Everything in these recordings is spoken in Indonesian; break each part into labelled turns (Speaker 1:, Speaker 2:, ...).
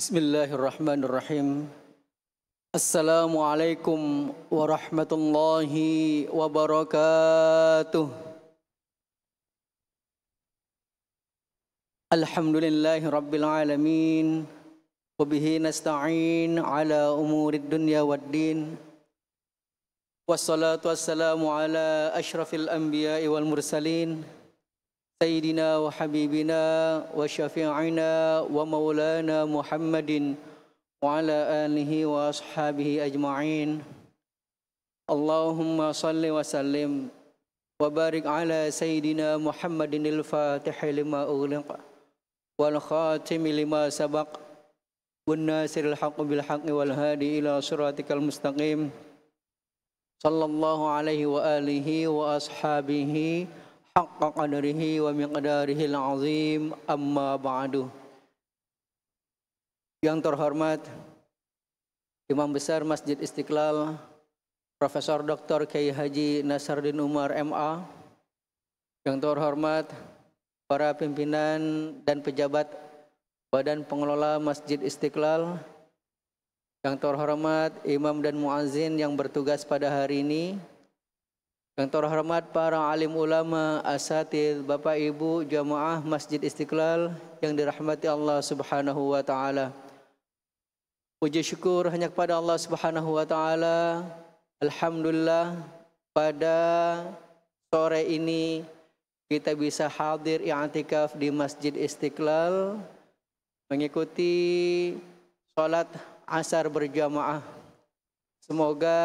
Speaker 1: بسم الله الرحمن الرحيم السلام عليكم ورحمة الله وبركاته الحمد لله رب العالمين وبه نستعين على أمور الدنيا والدين والصلاة والسلام على أشرف الأنبياء والمرسلين سيدنا وحبيبنا وشفيعنا ومولانا محمد وعلى آله وأصحابه أجمعين اللهم صل وسلم وبارك على سيدنا محمد الفاتح لما أغلق والخاتم لما سبق والناصر الحق بالحق والهادي إلى صراطك المستقيم صلى الله عليه وآله وأصحابه وآله حق قدره ومقداره العظيم أما بعد Yang terhormat Imam Besar Masjid Istiqlal Profesor Dr. Kiai Haji Nasardin Umar MA Yang terhormat para pimpinan dan pejabat Badan Pengelola Masjid Istiqlal Yang terhormat Imam dan muazin yang bertugas pada hari ini yang terhormat para alim ulama, asatid, bapak ibu, jamaah Masjid Istiqlal yang dirahmati Allah subhanahu wa ta'ala. Puji syukur hanya kepada Allah subhanahu wa ta'ala. Alhamdulillah pada sore ini kita bisa hadir i'tikaf di Masjid Istiqlal mengikuti sholat asar berjamaah. Semoga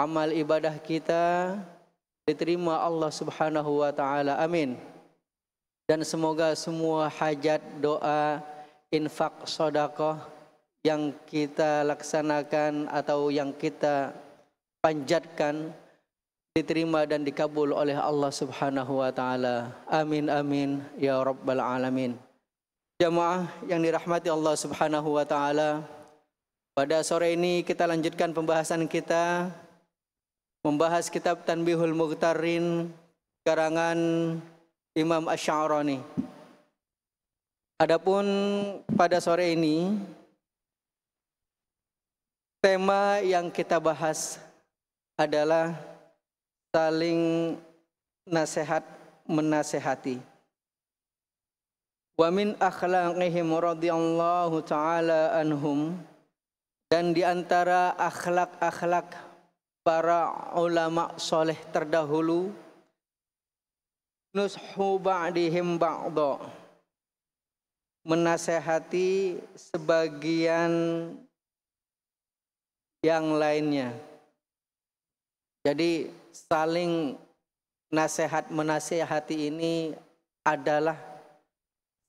Speaker 1: amal ibadah kita diterima Allah Subhanahu wa taala. Amin. Dan semoga semua hajat, doa, infak, sodakoh yang kita laksanakan atau yang kita panjatkan diterima dan dikabul oleh Allah Subhanahu wa taala. Amin amin ya rabbal alamin. Jamaah yang dirahmati Allah Subhanahu wa taala, pada sore ini kita lanjutkan pembahasan kita membahas kitab Tanbihul Mughtarin karangan Imam Asy'arani. Adapun pada sore ini tema yang kita bahas adalah saling nasihat menasehati. Wa min akhlaqihim radhiyallahu taala anhum dan di antara akhlak-akhlak para ulama soleh terdahulu nushu ba'dihim ba'da menasehati sebagian yang lainnya jadi saling nasihat menasehati ini adalah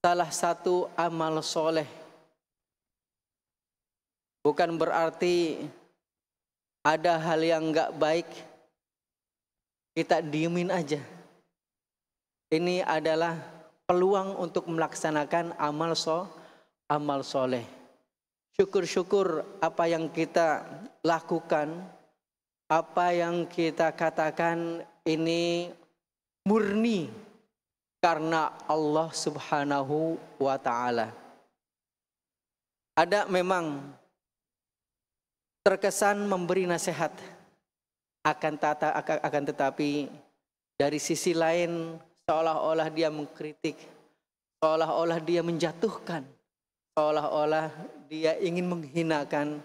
Speaker 1: salah satu amal soleh bukan berarti ada hal yang nggak baik, kita diemin aja. Ini adalah peluang untuk melaksanakan amal so, amal soleh. Syukur-syukur apa yang kita lakukan, apa yang kita katakan ini murni karena Allah Subhanahu wa taala. Ada memang terkesan memberi nasihat akan tata akan tetapi dari sisi lain seolah-olah dia mengkritik seolah-olah dia menjatuhkan seolah-olah dia ingin menghinakan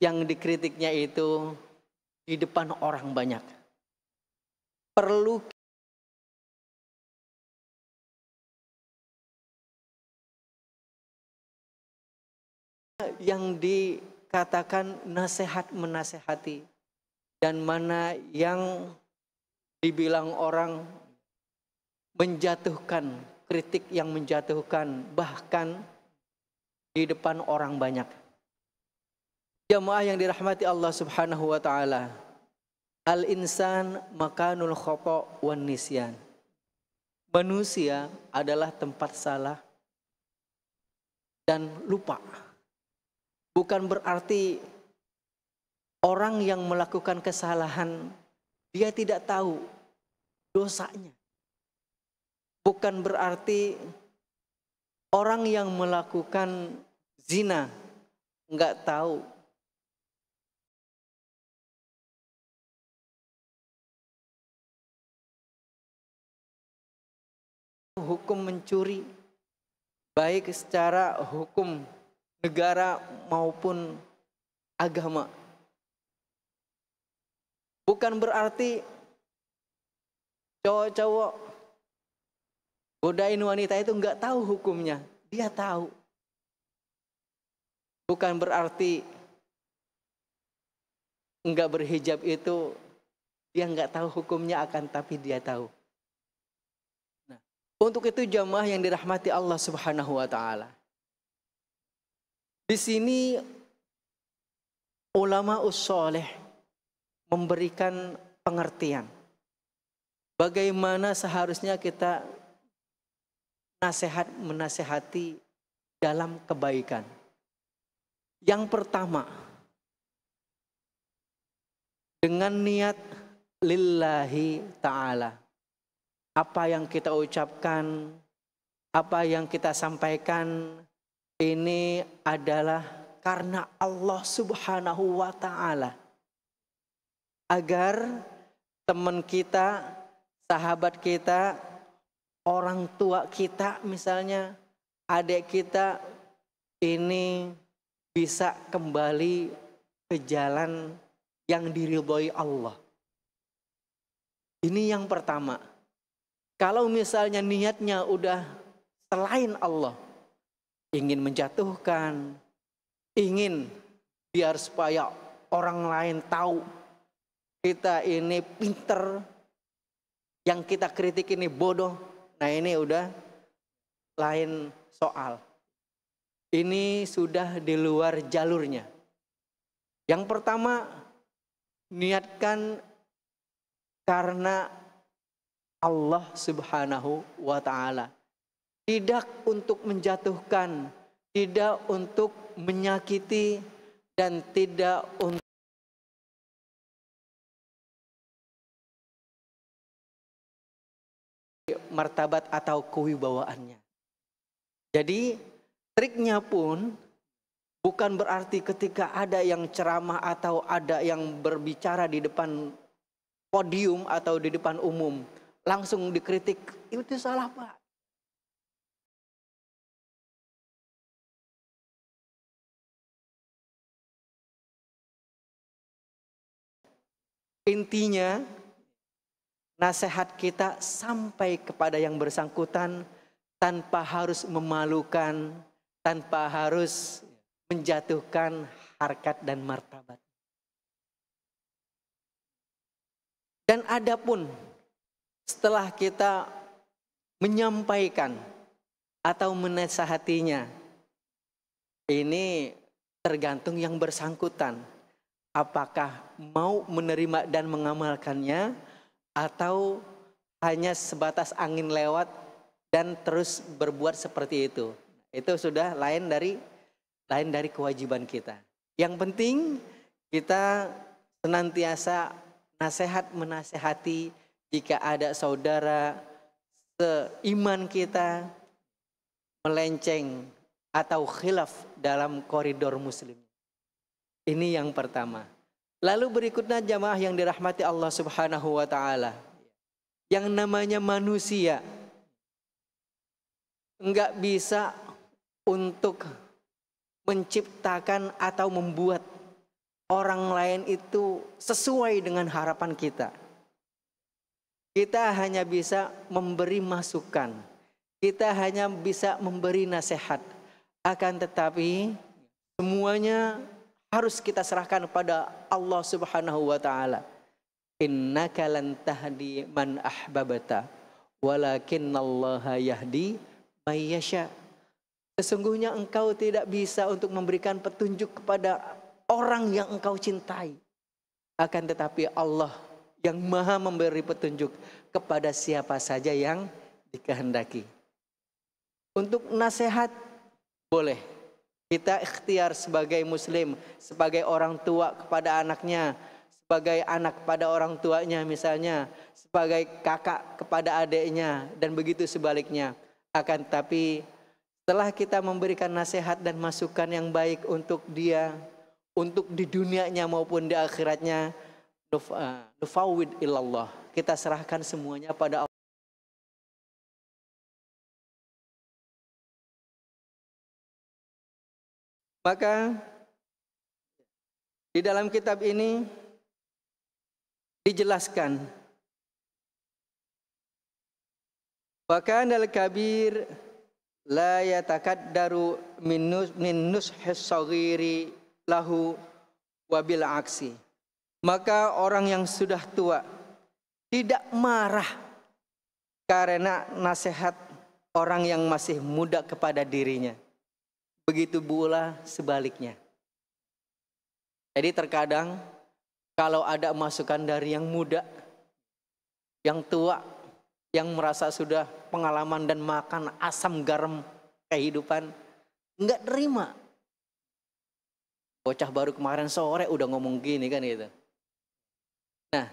Speaker 2: yang dikritiknya itu di depan orang banyak perlu yang dikatakan
Speaker 1: nasihat menasehati dan mana yang dibilang orang menjatuhkan kritik yang menjatuhkan bahkan di depan orang banyak. Jamaah yang dirahmati Allah Subhanahu wa taala. Al insan makanul khata wan nisyan. Manusia adalah tempat salah dan lupa bukan berarti orang yang melakukan kesalahan dia tidak tahu dosanya. Bukan berarti
Speaker 2: orang yang melakukan zina nggak tahu hukum mencuri baik secara hukum negara maupun
Speaker 1: agama. Bukan berarti cowok-cowok godain wanita itu nggak tahu hukumnya. Dia tahu. Bukan berarti nggak berhijab itu dia nggak tahu hukumnya akan tapi dia tahu. Nah, untuk itu jamaah yang dirahmati Allah Subhanahu wa taala. Di sini ulama usoleh memberikan pengertian bagaimana seharusnya kita nasihat menasehati dalam kebaikan. Yang pertama, dengan niat lillahi ta'ala. Apa yang kita ucapkan, apa yang kita sampaikan, ini adalah karena Allah Subhanahu wa taala. Agar teman kita, sahabat kita, orang tua kita misalnya, adik kita ini bisa kembali ke jalan yang diridhoi Allah. Ini yang pertama. Kalau misalnya niatnya udah selain Allah, ingin menjatuhkan, ingin biar supaya orang lain tahu kita ini pinter, yang kita kritik ini bodoh. Nah ini udah lain soal. Ini sudah di luar jalurnya. Yang pertama, niatkan karena Allah Subhanahu wa Ta'ala tidak untuk
Speaker 2: menjatuhkan, tidak untuk menyakiti, dan tidak untuk martabat atau kewibawaannya.
Speaker 1: Jadi triknya pun bukan berarti ketika ada yang ceramah atau ada yang berbicara di depan podium atau di depan
Speaker 2: umum langsung dikritik itu salah pak Intinya,
Speaker 1: nasihat kita sampai kepada yang bersangkutan tanpa harus memalukan, tanpa harus menjatuhkan harkat dan martabat. Dan adapun setelah kita menyampaikan atau menasehatinya, ini tergantung yang bersangkutan apakah mau menerima dan mengamalkannya atau hanya sebatas angin lewat dan terus berbuat seperti itu. Itu sudah lain dari lain dari kewajiban kita. Yang penting kita senantiasa nasihat menasehati jika ada saudara seiman kita melenceng atau khilaf dalam koridor muslim. Ini yang pertama. Lalu berikutnya jamaah yang dirahmati Allah Subhanahu wa taala. Yang namanya manusia enggak bisa untuk menciptakan atau membuat orang lain itu sesuai dengan harapan kita. Kita hanya bisa memberi masukan. Kita hanya bisa memberi nasihat. Akan tetapi semuanya harus kita serahkan pada Allah Subhanahu wa taala. Innaka lan tahdi man ahbabata walakinallaha yahdi may yasha. Sesungguhnya engkau tidak bisa untuk memberikan petunjuk kepada orang yang engkau cintai. Akan tetapi Allah yang maha memberi petunjuk kepada siapa saja yang dikehendaki. Untuk nasihat boleh kita ikhtiar sebagai muslim, sebagai orang tua kepada anaknya, sebagai anak kepada orang tuanya misalnya, sebagai kakak kepada adiknya dan begitu sebaliknya. Akan tapi setelah kita memberikan nasihat dan masukan yang baik untuk dia, untuk di
Speaker 2: dunianya maupun di akhiratnya, nufawid ilallah. Kita serahkan semuanya pada Allah. Maka di dalam kitab ini dijelaskan
Speaker 1: Bahkan al kabir la daru min minus sagiri lahu wabil aksi. Maka orang yang sudah tua tidak marah karena nasihat orang yang masih muda kepada dirinya. Begitu pula sebaliknya. Jadi terkadang kalau ada masukan dari yang muda, yang tua, yang merasa sudah pengalaman dan makan asam garam kehidupan, nggak terima. Bocah baru kemarin sore udah ngomong gini kan gitu. Nah,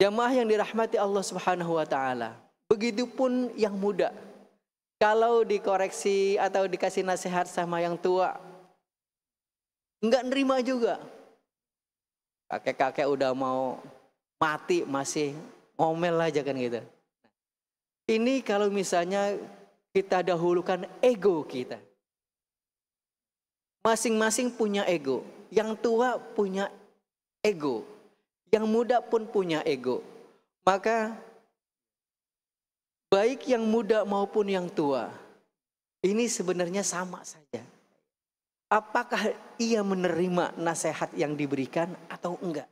Speaker 1: jamaah yang dirahmati Allah Subhanahu wa taala, begitupun yang muda, kalau dikoreksi atau dikasih nasihat sama yang tua, enggak nerima juga. Kakek-kakek udah mau mati masih ngomel aja kan gitu. Ini kalau misalnya kita dahulukan ego kita. Masing-masing punya ego. Yang tua punya ego. Yang muda pun punya ego. Maka Baik yang muda maupun yang tua. Ini sebenarnya sama saja. Apakah ia menerima nasihat yang diberikan atau enggak?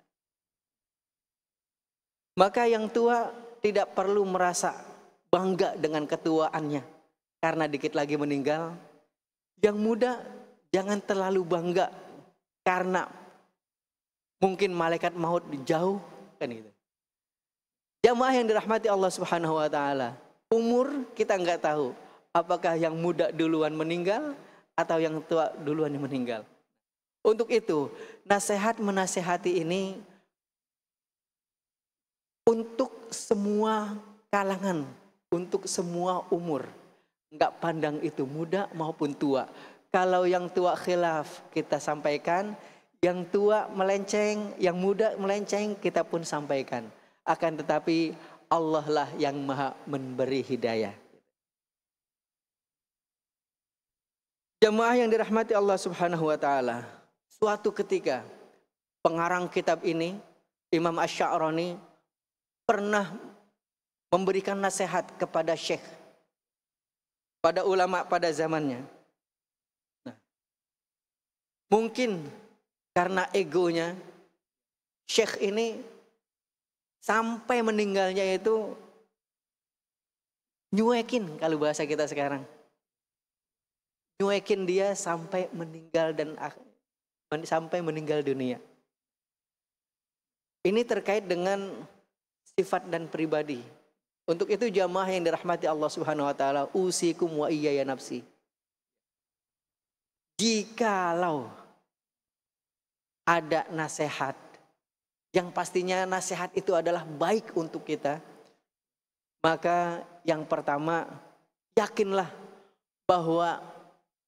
Speaker 1: Maka yang tua tidak perlu merasa bangga dengan ketuaannya karena dikit lagi meninggal. Yang muda jangan terlalu bangga karena mungkin malaikat maut jauh kan gitu. Jamaah yang dirahmati Allah Subhanahu wa taala. Umur kita nggak tahu apakah yang muda duluan meninggal atau yang tua duluan yang meninggal. Untuk itu, nasihat menasehati ini untuk semua kalangan, untuk semua umur. Enggak pandang itu muda maupun tua. Kalau yang tua khilaf kita sampaikan, yang tua melenceng, yang muda melenceng kita pun sampaikan. Akan tetapi Allah lah yang maha memberi hidayah. Jemaah yang dirahmati Allah Subhanahu wa taala, suatu ketika pengarang kitab ini Imam Asy'arani pernah memberikan nasihat kepada syekh pada ulama pada zamannya. Nah, mungkin karena egonya syekh ini sampai meninggalnya itu nyuekin kalau bahasa kita sekarang. Nyuekin dia sampai meninggal dan sampai meninggal dunia. Ini terkait dengan sifat dan pribadi. Untuk itu jamaah yang dirahmati Allah Subhanahu wa taala, usikum wa iyaya nafsi. Jikalau ada nasihat yang pastinya nasihat itu adalah baik untuk kita, maka yang pertama yakinlah bahwa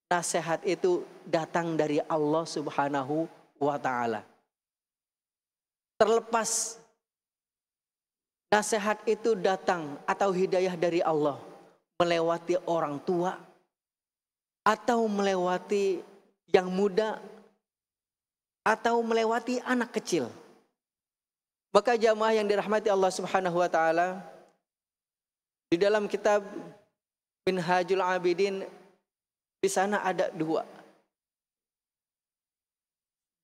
Speaker 1: nasihat itu datang dari Allah Subhanahu wa taala. Terlepas nasihat itu datang atau hidayah dari Allah melewati orang tua atau melewati yang muda atau melewati anak kecil maka jamaah yang dirahmati Allah Subhanahu wa taala di dalam kitab Minhajul Abidin di sana ada dua.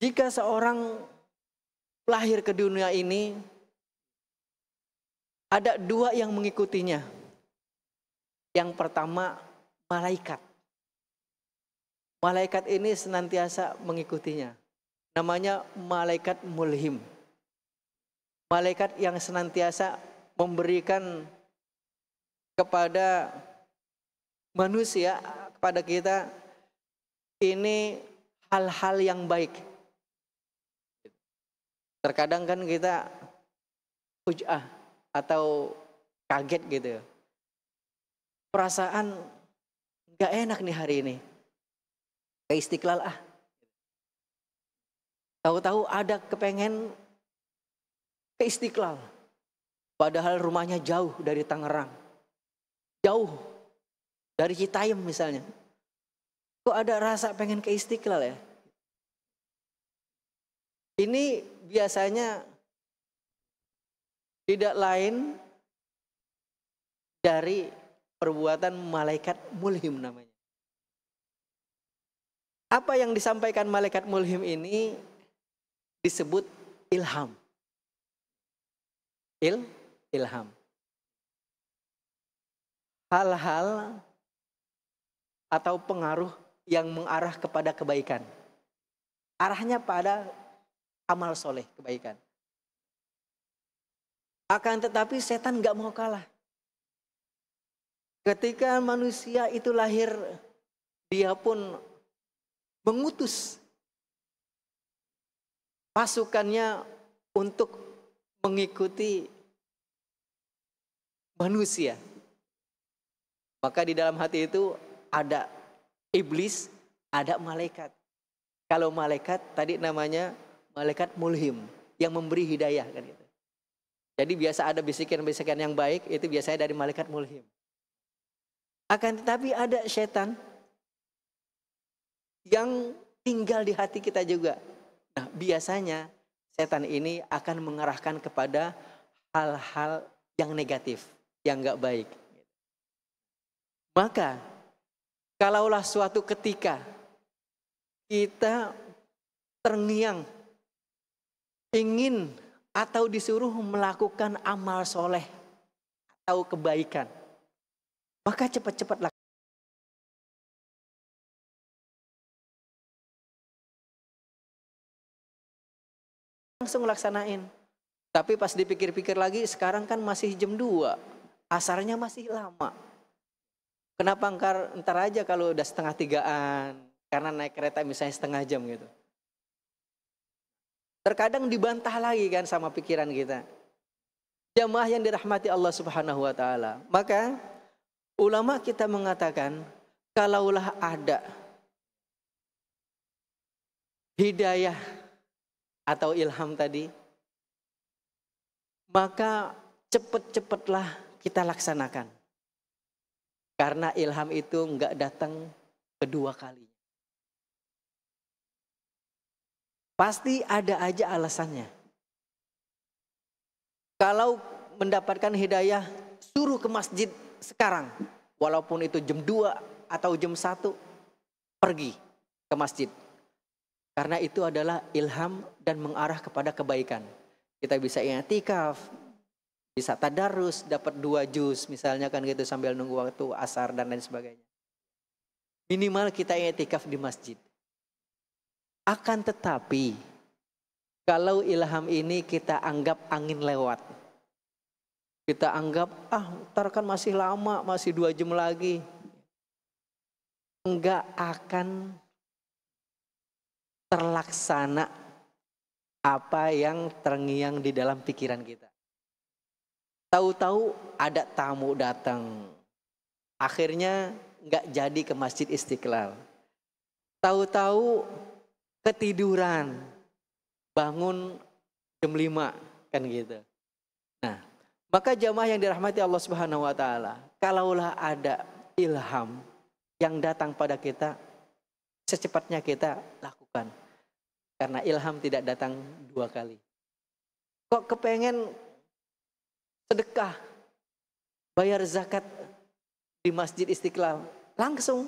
Speaker 1: Jika seorang lahir ke dunia ini ada dua yang mengikutinya. Yang pertama malaikat. Malaikat ini senantiasa mengikutinya. Namanya malaikat mulhim malaikat yang senantiasa memberikan kepada manusia, kepada kita ini hal-hal yang baik. Terkadang kan kita ujah atau kaget gitu. Perasaan nggak enak nih hari ini. Ke istiqlal ah. Tahu-tahu ada kepengen ke Istiqlal. Padahal rumahnya jauh dari Tangerang. Jauh dari Citayam misalnya. Kok ada rasa pengen ke Istiqlal ya? Ini biasanya tidak lain dari perbuatan malaikat mulhim namanya. Apa yang disampaikan malaikat mulhim ini disebut ilham il ilham. Hal-hal atau pengaruh yang mengarah kepada kebaikan. Arahnya pada amal soleh kebaikan. Akan tetapi setan gak mau kalah. Ketika manusia itu lahir, dia pun mengutus pasukannya untuk mengikuti manusia. Maka di dalam hati itu ada iblis, ada malaikat. Kalau malaikat tadi namanya malaikat mulhim yang memberi hidayah kan gitu. Jadi biasa ada bisikan-bisikan yang baik itu biasanya dari malaikat mulhim. Akan tetapi ada setan yang tinggal di hati kita juga. Nah, biasanya setan ini akan mengarahkan kepada hal-hal yang negatif, yang gak baik. Maka, kalaulah suatu ketika kita terngiang ingin atau disuruh melakukan amal soleh
Speaker 2: atau kebaikan, maka cepat-cepatlah langsung laksanain. Tapi pas dipikir-pikir lagi sekarang kan masih jam
Speaker 1: 2. Asarnya masih lama. Kenapa ntar, ntar aja kalau udah setengah tigaan. Karena naik kereta misalnya setengah jam gitu. Terkadang dibantah lagi kan sama pikiran kita. Jamah yang dirahmati Allah subhanahu wa ta'ala. Maka ulama kita mengatakan. Kalaulah ada hidayah atau ilham tadi, maka cepat-cepatlah kita laksanakan. Karena ilham itu enggak datang kedua kalinya. Pasti ada aja alasannya. Kalau mendapatkan hidayah, suruh ke masjid sekarang. Walaupun itu jam 2 atau jam 1, pergi ke masjid. Karena itu adalah ilham dan mengarah kepada kebaikan. Kita bisa i'tikaf, bisa tadarus, dapat dua jus misalnya kan gitu sambil nunggu waktu asar dan lain sebagainya. Minimal kita i'tikaf di masjid. Akan tetapi kalau ilham ini kita anggap angin lewat. Kita anggap, ah ntar kan masih lama, masih dua jam lagi. Enggak akan terlaksana apa yang terngiang di dalam pikiran kita. Tahu-tahu ada tamu datang. Akhirnya nggak jadi ke Masjid Istiqlal. Tahu-tahu ketiduran. Bangun jam 5 kan gitu. Nah, maka jamaah yang dirahmati Allah Subhanahu wa taala, kalaulah ada ilham yang datang pada kita, secepatnya kita lakukan karena ilham tidak datang dua kali. Kok kepengen sedekah, bayar zakat di Masjid Istiqlal? Langsung.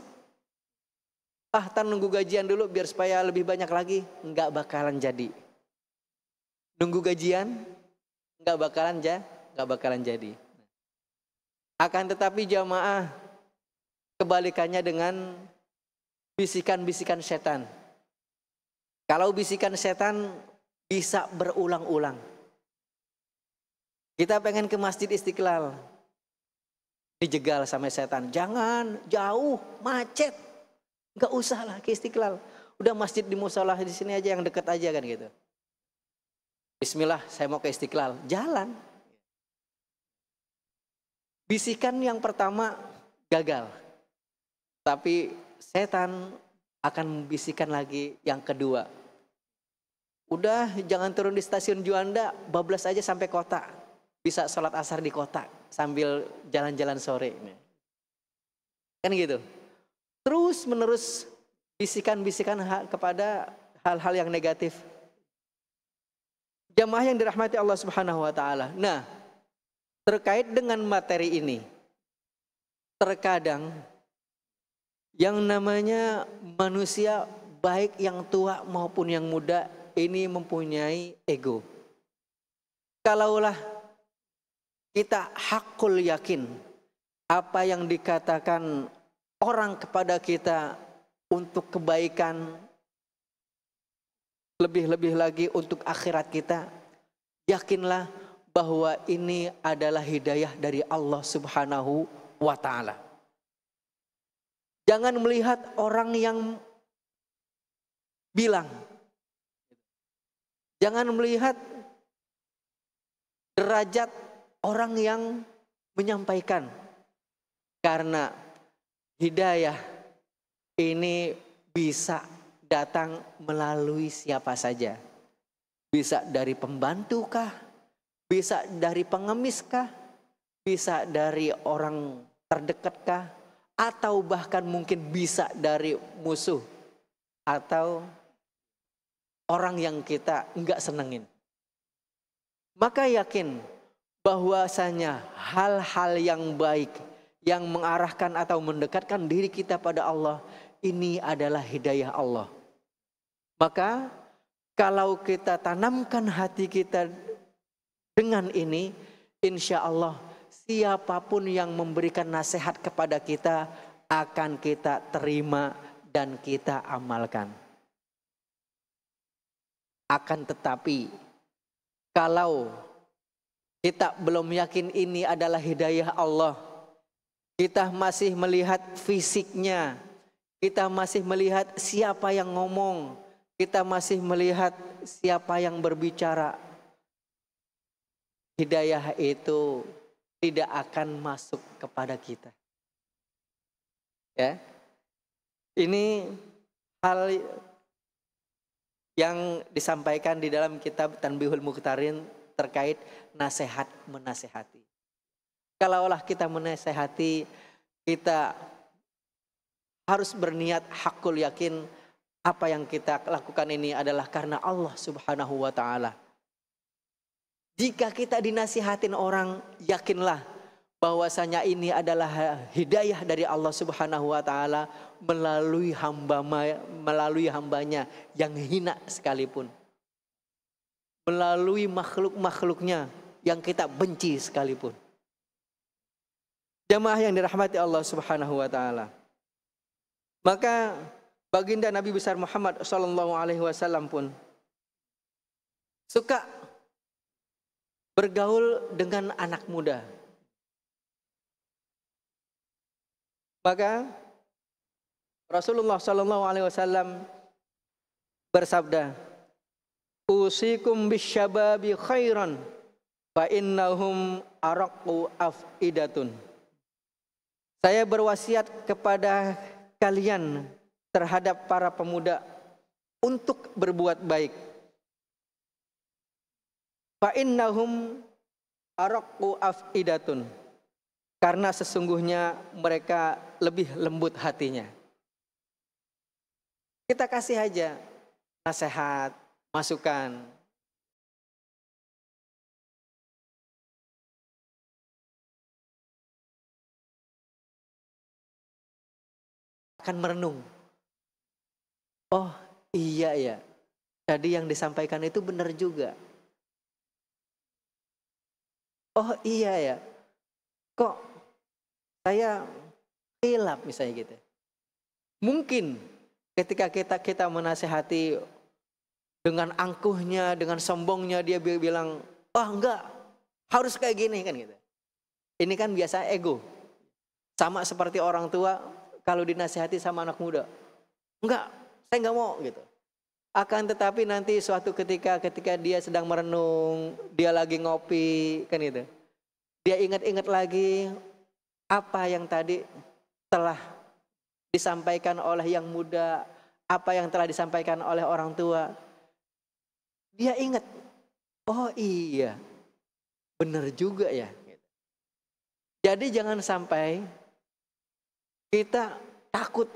Speaker 1: Ah, tan nunggu gajian dulu biar supaya lebih banyak lagi. Enggak bakalan jadi. Nunggu gajian, enggak bakalan ja, enggak bakalan jadi. Akan tetapi jamaah kebalikannya dengan bisikan-bisikan setan. Kalau bisikan setan bisa berulang-ulang. Kita pengen ke Masjid Istiqlal. Dijegal sama setan. Jangan, jauh, macet. Gak usah lah ke Istiqlal. Udah masjid di musola di sini aja yang deket aja kan gitu. Bismillah, saya mau ke Istiqlal. Jalan. Bisikan yang pertama gagal. Tapi setan akan bisikan lagi yang kedua, Udah jangan turun di stasiun Juanda, bablas aja sampai kota. Bisa sholat asar di kota sambil jalan-jalan sore. Kan gitu. Terus menerus bisikan-bisikan kepada hal-hal yang negatif. Jamaah yang dirahmati Allah Subhanahu wa taala. Nah, terkait dengan materi ini terkadang yang namanya manusia baik yang tua maupun yang muda ini mempunyai ego. Kalaulah kita hakul yakin apa yang dikatakan orang kepada kita untuk kebaikan lebih-lebih lagi untuk akhirat kita yakinlah bahwa ini adalah hidayah dari Allah Subhanahu wa taala. Jangan melihat orang yang bilang Jangan melihat derajat orang yang menyampaikan. Karena hidayah ini bisa datang melalui siapa saja. Bisa dari pembantu kah? Bisa dari pengemis kah? Bisa dari orang terdekat kah? Atau bahkan mungkin bisa dari musuh atau orang yang kita enggak senengin. Maka yakin bahwasanya hal-hal yang baik yang mengarahkan atau mendekatkan diri kita pada Allah ini adalah hidayah Allah. Maka kalau kita tanamkan hati kita dengan ini, insya Allah siapapun yang memberikan nasihat kepada kita akan kita terima dan kita amalkan. Akan tetapi kalau kita belum yakin ini adalah hidayah Allah, kita masih melihat fisiknya, kita masih melihat siapa yang ngomong, kita masih melihat siapa yang berbicara. Hidayah itu tidak akan masuk kepada kita. Ya. Ini hal yang disampaikan di dalam kitab Tanbihul Mukhtarin terkait nasihat menasehati. Kalaulah kita menasehati, kita harus berniat hakul yakin apa yang kita lakukan ini adalah karena Allah Subhanahu wa taala. Jika kita dinasihatin orang, yakinlah bahwasanya ini adalah hidayah dari Allah Subhanahu wa taala melalui hamba melalui hambanya yang hina sekalipun. Melalui makhluk-makhluknya yang kita benci sekalipun. Jamaah yang dirahmati Allah Subhanahu wa taala. Maka baginda Nabi besar Muhammad sallallahu alaihi wasallam pun suka bergaul dengan anak muda Maka Rasulullah Shallallahu Alaihi Wasallam bersabda, "Usikum bisyababi khairan, fa innahum araku afidatun." Saya berwasiat kepada kalian terhadap para pemuda untuk berbuat baik. Fa innahum araku afidatun karena sesungguhnya mereka lebih lembut hatinya.
Speaker 2: Kita kasih aja nasihat, masukan. Akan merenung. Oh iya ya, jadi yang disampaikan itu
Speaker 1: benar juga. Oh iya ya, kok saya hilap misalnya gitu. Mungkin ketika kita kita menasehati dengan angkuhnya, dengan sombongnya dia bilang, "Oh, enggak. Harus kayak gini kan gitu." Ini kan biasa ego. Sama seperti orang tua kalau dinasehati sama anak muda. Enggak, saya enggak mau gitu. Akan tetapi nanti suatu ketika ketika dia sedang merenung, dia lagi ngopi kan gitu. Dia ingat-ingat lagi, apa yang tadi telah disampaikan oleh yang muda, apa yang telah disampaikan oleh orang tua. Dia ingat, oh iya, benar juga ya. Jadi jangan sampai kita takut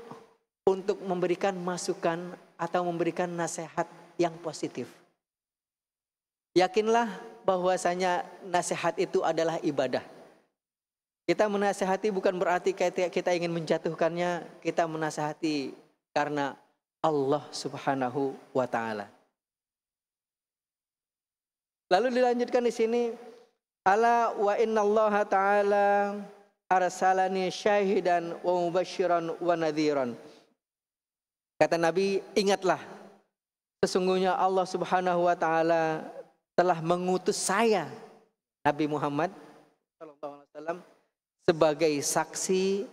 Speaker 1: untuk memberikan masukan atau memberikan nasihat yang positif. Yakinlah bahwasanya nasihat itu adalah ibadah. Kita menasehati bukan berarti kita ingin menjatuhkannya, kita menasehati karena Allah Subhanahu wa taala. Lalu dilanjutkan di sini ala wa innallaha ta'ala arsalani syahidan wa mubashiran wa nadhiran. Kata Nabi, ingatlah sesungguhnya Allah Subhanahu wa taala telah mengutus saya Nabi Muhammad sallallahu alaihi wasallam sebagai saksi,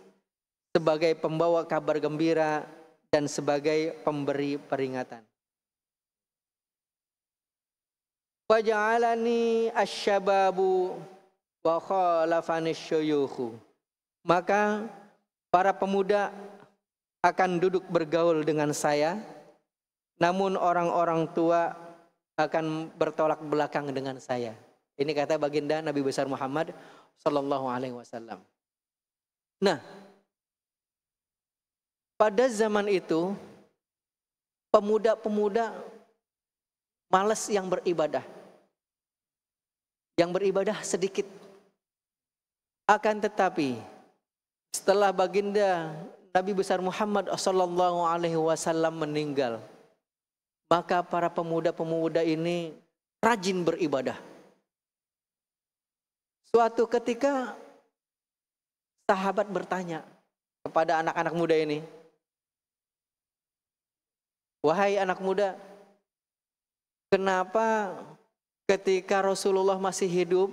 Speaker 1: sebagai pembawa kabar gembira, dan sebagai pemberi peringatan. Waja'alani asyababu wa khalafani syuyuhu. Maka para pemuda akan duduk bergaul dengan saya, namun orang-orang tua akan bertolak belakang dengan saya. Ini kata baginda Nabi besar Muhammad, Shallallahu Alaihi Wasallam. Nah, pada zaman itu pemuda-pemuda males yang beribadah, yang beribadah sedikit. Akan tetapi setelah baginda Nabi besar Muhammad sallallahu Alaihi Wasallam meninggal, maka para pemuda-pemuda ini rajin beribadah Suatu ketika sahabat bertanya kepada anak-anak muda ini, "Wahai anak muda, kenapa ketika Rasulullah masih hidup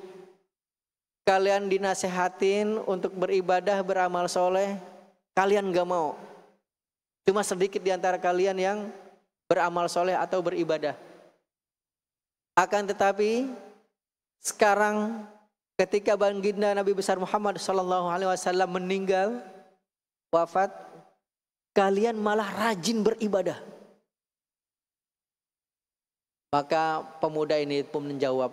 Speaker 1: kalian dinasehatin untuk beribadah, beramal soleh, kalian gak mau? Cuma sedikit di antara kalian yang beramal soleh atau beribadah." Akan tetapi, sekarang Ketika baginda Nabi besar Muhammad sallallahu alaihi wasallam meninggal wafat, kalian malah rajin beribadah. Maka pemuda ini pun menjawab,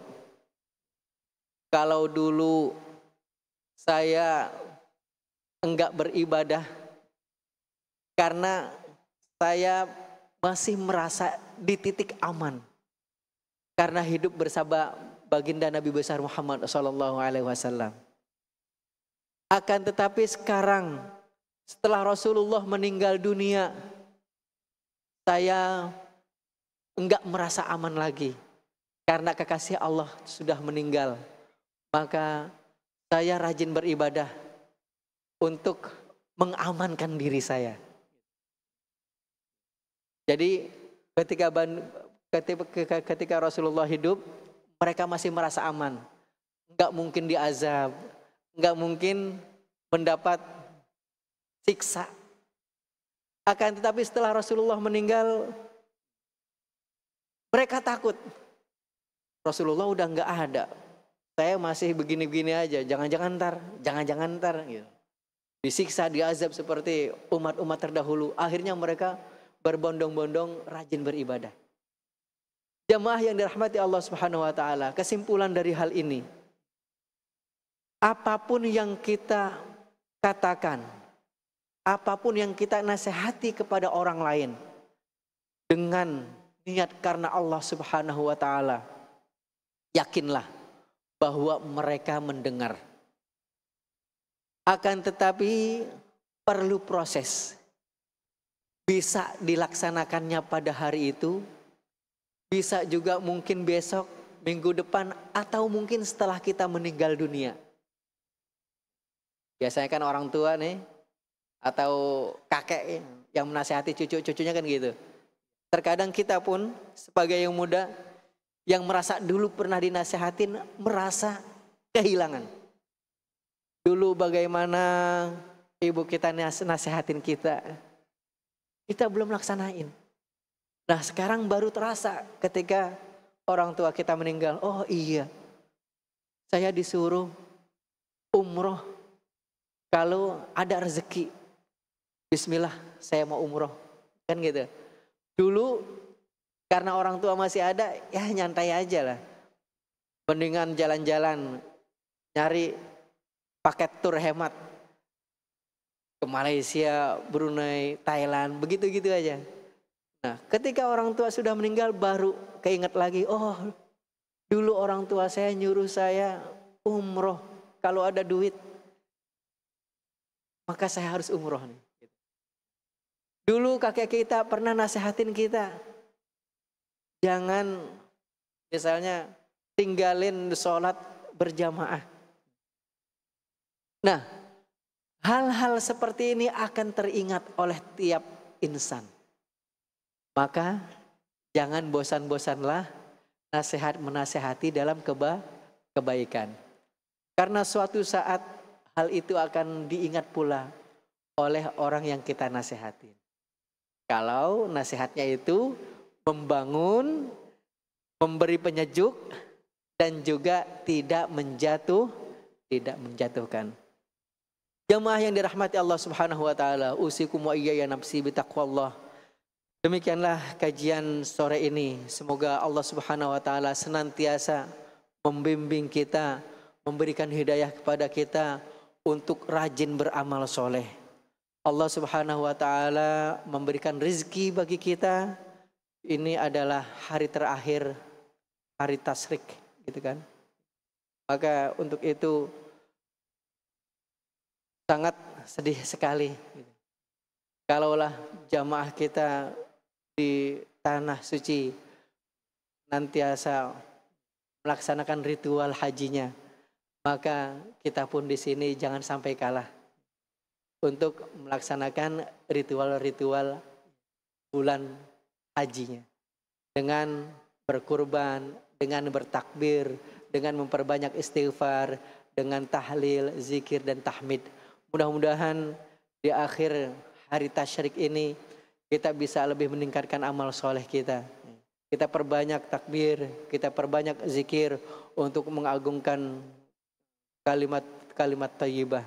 Speaker 1: kalau dulu saya enggak beribadah karena saya masih merasa di titik aman karena hidup bersama baginda Nabi besar Muhammad sallallahu alaihi wasallam. Akan tetapi sekarang setelah Rasulullah meninggal dunia saya enggak merasa aman lagi karena kekasih Allah sudah meninggal. Maka saya rajin beribadah untuk mengamankan diri saya. Jadi ketika ketika ketika Rasulullah hidup mereka masih merasa aman. Enggak mungkin diazab, enggak mungkin mendapat siksa. Akan tetapi setelah Rasulullah meninggal, mereka takut. Rasulullah udah nggak ada. Saya masih begini-begini aja. Jangan-jangan ntar, jangan-jangan ntar. Gitu. Disiksa, diazab seperti umat-umat terdahulu. Akhirnya mereka berbondong-bondong rajin beribadah. Jamaah yang dirahmati Allah Subhanahu wa taala, kesimpulan dari hal ini. Apapun yang kita katakan, apapun yang kita nasihati kepada orang lain dengan niat karena Allah Subhanahu wa taala, yakinlah bahwa mereka mendengar. Akan tetapi perlu proses. Bisa dilaksanakannya pada hari itu, bisa juga mungkin besok, minggu depan, atau mungkin setelah kita meninggal dunia. Biasanya kan orang tua nih, atau kakek ya, yang menasehati cucu-cucunya kan gitu. Terkadang kita pun sebagai yang muda, yang merasa dulu pernah dinasehatin, merasa kehilangan. Dulu bagaimana ibu kita nasehatin kita, kita belum laksanain. Nah sekarang baru terasa ketika orang tua kita meninggal. Oh iya, saya disuruh umroh kalau ada rezeki. Bismillah, saya mau umroh. Kan gitu. Dulu karena orang tua masih ada, ya nyantai aja lah. Mendingan jalan-jalan, nyari paket tur hemat. Ke Malaysia, Brunei, Thailand, begitu-gitu aja. Nah, ketika orang tua sudah meninggal baru keinget lagi, oh dulu orang tua saya nyuruh saya umroh kalau ada duit. Maka saya harus umroh nih. Dulu kakek kita pernah nasehatin kita. Jangan misalnya tinggalin sholat berjamaah. Nah, hal-hal seperti ini akan teringat oleh tiap insan. Maka jangan bosan-bosanlah nasihat menasehati dalam keba kebaikan. Karena suatu saat hal itu akan diingat pula oleh orang yang kita nasihati. Kalau nasihatnya itu membangun, memberi penyejuk, dan juga tidak menjatuh, tidak menjatuhkan. Jemaah yang dirahmati Allah Subhanahu wa taala, usikum wa iyaya nafsi bitaqwallah Demikianlah kajian sore ini. Semoga Allah Subhanahu wa taala senantiasa membimbing kita, memberikan hidayah kepada kita untuk rajin beramal soleh. Allah Subhanahu wa taala memberikan rezeki bagi kita. Ini adalah hari terakhir hari tasrik, gitu kan? Maka untuk itu sangat sedih sekali. Kalaulah jamaah kita di tanah suci nanti asal melaksanakan ritual hajinya maka kita pun di sini jangan sampai kalah untuk melaksanakan ritual-ritual bulan hajinya dengan berkurban, dengan bertakbir, dengan memperbanyak istighfar, dengan tahlil, zikir dan tahmid. Mudah-mudahan di akhir hari tasyrik ini kita bisa lebih meningkatkan amal soleh kita. Kita perbanyak takbir, kita perbanyak zikir untuk mengagungkan kalimat-kalimat tayyibah.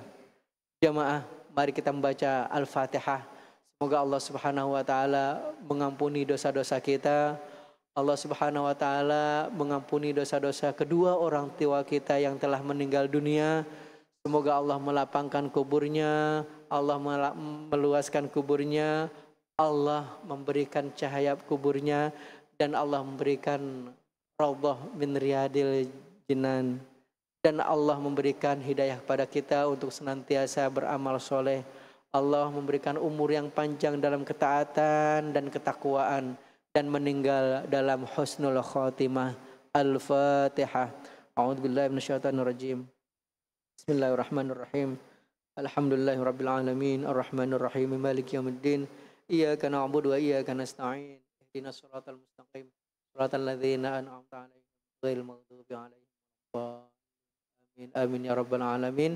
Speaker 1: Jamaah, mari kita membaca Al-Fatihah. Semoga Allah Subhanahu wa taala mengampuni dosa-dosa kita. Allah Subhanahu wa taala mengampuni dosa-dosa kedua orang tua kita yang telah meninggal dunia. Semoga Allah melapangkan kuburnya, Allah meluaskan kuburnya, Allah memberikan cahaya kuburnya dan Allah memberikan Rabbah bin Riyadil Jinan dan Allah memberikan hidayah kepada kita untuk senantiasa beramal soleh. Allah memberikan umur yang panjang dalam ketaatan dan ketakwaan dan meninggal dalam husnul khatimah Al-Fatihah. A'udzubillahi minasyaitonir rajim. Bismillahirrahmanirrahim. Alhamdulillahirabbil alamin, arrahmanirrahim, maliki yaumiddin. Iya Iyyaka na'budu wa iyyaka nasta'in. Ihdinas shiratal mustaqim. Shiratal ladzina an'amta 'alaihim ghairil maghdubi 'alaihim Amin. Amin ya rabbal alamin.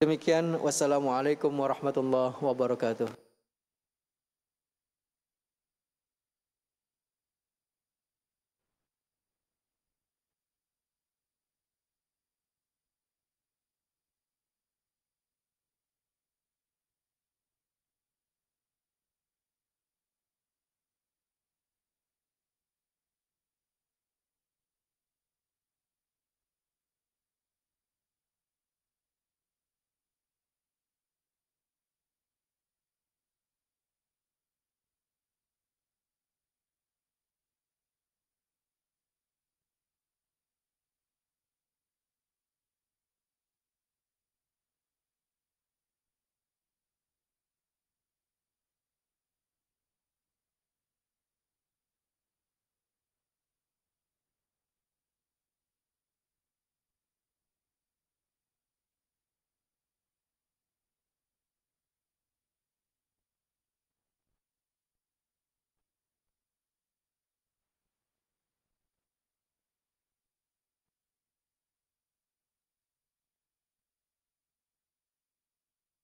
Speaker 1: Demikian wassalamualaikum warahmatullahi wabarakatuh.